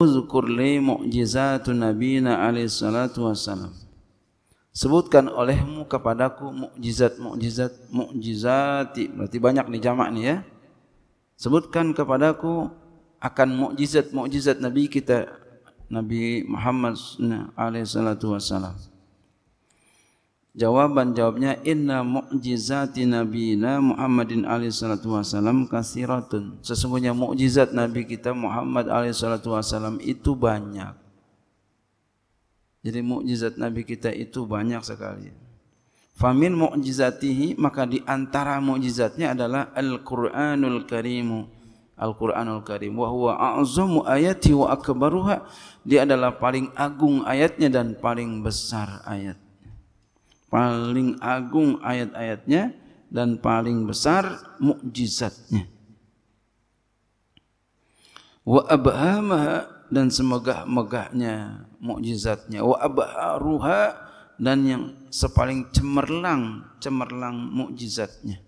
Uzkur li mu'jizatu nabina alaih salatu wassalam Sebutkan olehmu kepadaku mukjizat mukjizat mukjizati berarti banyak ni jamak ni ya. Sebutkan kepadaku akan mukjizat mukjizat Nabi kita Nabi Muhammad alaihi salatu wasallam. Jawaban jawabnya inna mu'jizati nabina Muhammadin alaihi salatu wasallam kasiratun. Sesungguhnya mukjizat nabi kita Muhammad alaihi salatu wasallam itu banyak. Jadi mukjizat nabi kita itu banyak sekali. Famin mu'jizatihi maka di antara mukjizatnya adalah Al-Qur'anul Karim. Al-Qur'anul Karim wa huwa a'zamu ayati wa akbaruha. Dia adalah paling agung ayatnya dan paling besar ayat paling agung ayat-ayatnya dan paling besar mukjizatnya. Wa abhamaha dan semoga megahnya mukjizatnya. Wa abharuha dan yang sepaling cemerlang cemerlang mukjizatnya.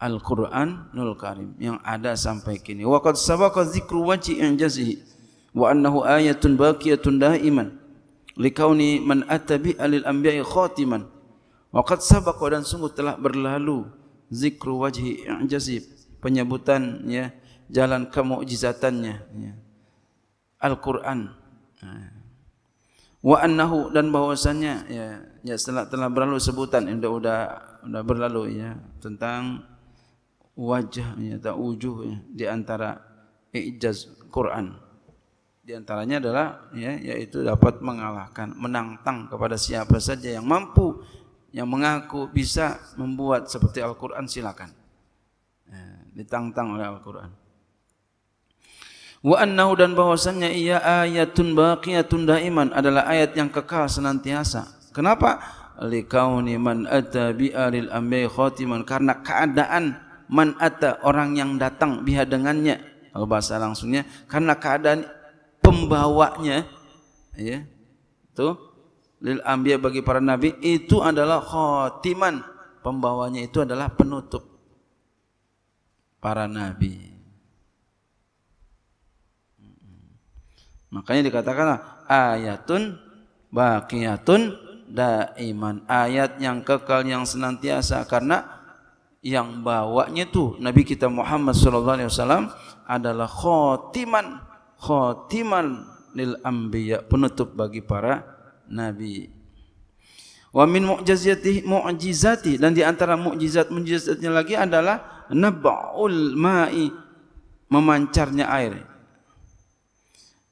Al-Quran Nul Karim yang ada sampai kini. Wa qad sabaqa dzikru wajhi wa anhu ayatun baqiyatun iman likauni man atabi alil anbiya'i khotiman. wa qad dan sungguh telah berlalu zikru wajhi i'jazib penyebutan ya jalan kemukjizatannya ya Al-Qur'an wa annahu dan bahwasanya ya ya setelah telah berlalu sebutan ya, sudah sudah sudah berlalu ya tentang wajah ya ta'ujuh ya, di antara i'jaz Qur'an di antaranya adalah ya, yaitu dapat mengalahkan, menantang kepada siapa saja yang mampu, yang mengaku bisa membuat seperti Al-Quran silakan. Ya, ditantang oleh Al-Quran. Wa an-nahu dan bahwasannya ia ayatun baqiyatun daiman adalah ayat yang kekal senantiasa. Kenapa? Likauni man ada bi aril ambi khatiman karena keadaan man ata orang yang datang biha dengannya kalau bahasa langsungnya karena keadaan pembawanya ya itu lil ambia bagi para nabi itu adalah khotiman pembawanya itu adalah penutup para nabi makanya dikatakan ayatun baqiyatun daiman ayat yang kekal yang senantiasa karena yang bawanya itu Nabi kita Muhammad sallallahu alaihi wasallam adalah khotiman khatiman lil anbiya penutup bagi para nabi wa min mu'jizati mu'jizati dan di antara mukjizat mukjizatnya lagi adalah nab'ul ma'i memancarnya air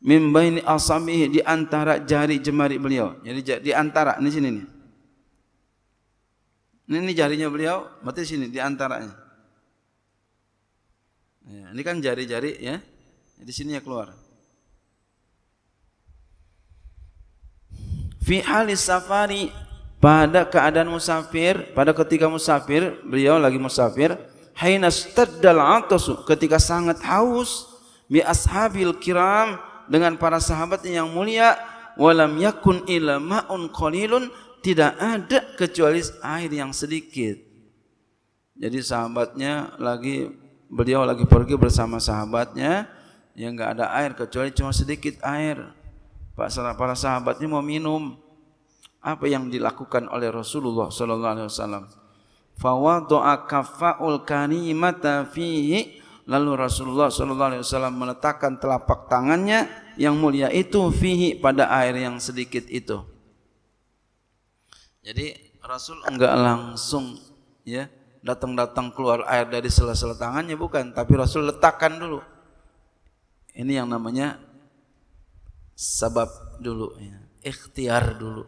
min baini asamihi di antara jari jemari beliau jadi di antara ni sini ni. ini, ini jarinya beliau berarti sini di antaranya ya, ini kan jari-jari ya Di sini ya keluar. Fi halis safari pada keadaan musafir, pada ketika musafir, beliau lagi musafir, hainas tadal atasu ketika sangat haus bi ashabil kiram dengan para sahabat yang mulia walam yakun ila maun qalilun tidak ada kecuali air yang sedikit. Jadi sahabatnya lagi beliau lagi pergi bersama sahabatnya yang enggak ada air kecuali cuma sedikit air. Para para sahabatnya mau minum. Apa yang dilakukan oleh Rasulullah sallallahu alaihi wasallam? Fawadu'a kaffa'ul kanimata fihi Lalu Rasulullah sallallahu alaihi wasallam meletakkan telapak tangannya yang mulia itu fihi pada air yang sedikit itu. Jadi Rasul enggak langsung ya datang-datang keluar air dari sela-sela tangannya bukan, tapi Rasul letakkan dulu. Ini yang namanya sabab dulu ya. Ikhtiar dulu.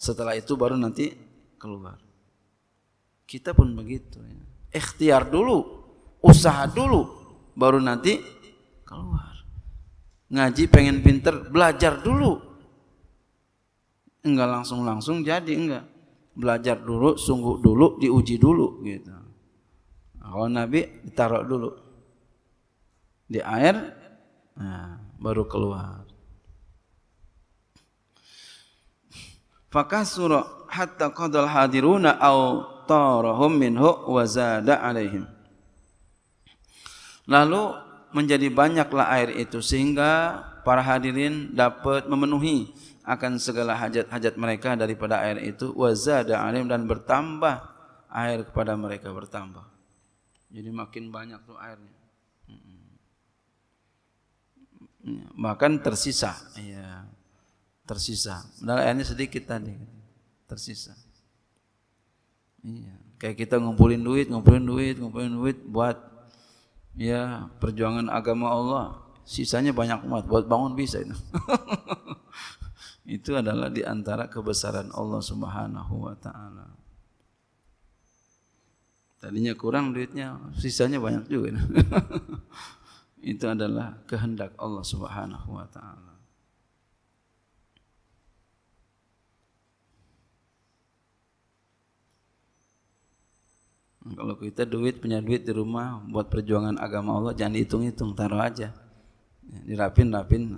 Setelah itu baru nanti keluar. Kita pun begitu ya. Ikhtiar dulu, usaha dulu, baru nanti keluar. Ngaji pengen pinter, belajar dulu. Enggak langsung-langsung jadi enggak. Belajar dulu, sungguh dulu, diuji dulu gitu. Kalau Nabi ditaruh dulu di air Nah, baru keluar. Fakasuro hatta qadal hadiruna au tarahum minhu wazada alaihim. Lalu menjadi banyaklah air itu sehingga para hadirin dapat memenuhi akan segala hajat-hajat mereka daripada air itu wazada alaihim dan bertambah air kepada mereka bertambah. Jadi makin banyak tu airnya. Hmm. bahkan tersisa ya tersisa padahal airnya sedikit tadi tersisa iya kayak kita ngumpulin duit ngumpulin duit ngumpulin duit buat ya perjuangan agama Allah sisanya banyak banget buat bangun bisa itu itu adalah di antara kebesaran Allah Subhanahu wa taala tadinya kurang duitnya sisanya banyak juga itu adalah kehendak Allah Subhanahu wa taala. Kalau kita duit punya duit di rumah buat perjuangan agama Allah jangan hitung hitung taruh aja. Ya, Dirapin, rapin,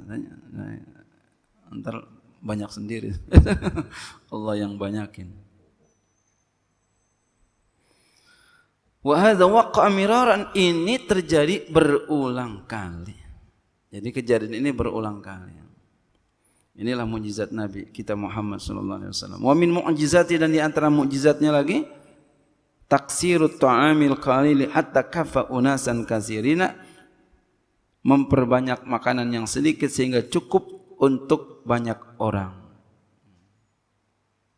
ntar banyak sendiri. Allah yang banyakin. Wa hadza waqa'a ini terjadi berulang kali. Jadi kejadian ini berulang kali. Inilah mujizat Nabi kita Muhammad sallallahu alaihi wasallam. Wa min mu'jizati dan di antara mujizatnya lagi taksirut ta'amil qalil hatta kafa unasan katsirina memperbanyak makanan yang sedikit sehingga cukup untuk banyak orang.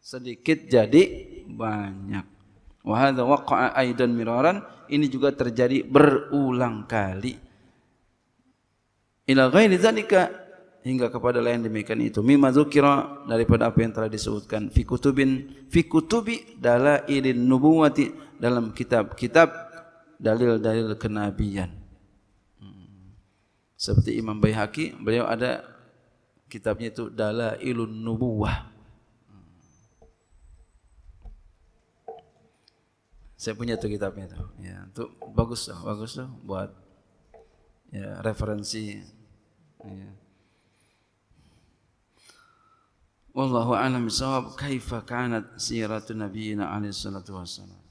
Sedikit jadi banyak. Wahada waqa'a aidan miraran. Ini juga terjadi berulang kali. Ila ghairi zalika hingga kepada lain demikian itu mimma dzukira daripada apa yang telah disebutkan fi kutubin fi kutubi dalailin nubuwati dalam kitab-kitab dalil-dalil kenabian. Hmm. Seperti Imam Baihaqi, beliau ada kitabnya itu Dalailun Nubuwah. Saya punya tu kitabnya tu. Ya, tu bagus tu, bagus tu buat ya, referensi. Ya. Wallahu a'lam bishawab kaifa kanat siratu nabiyina alaihi salatu wassalam.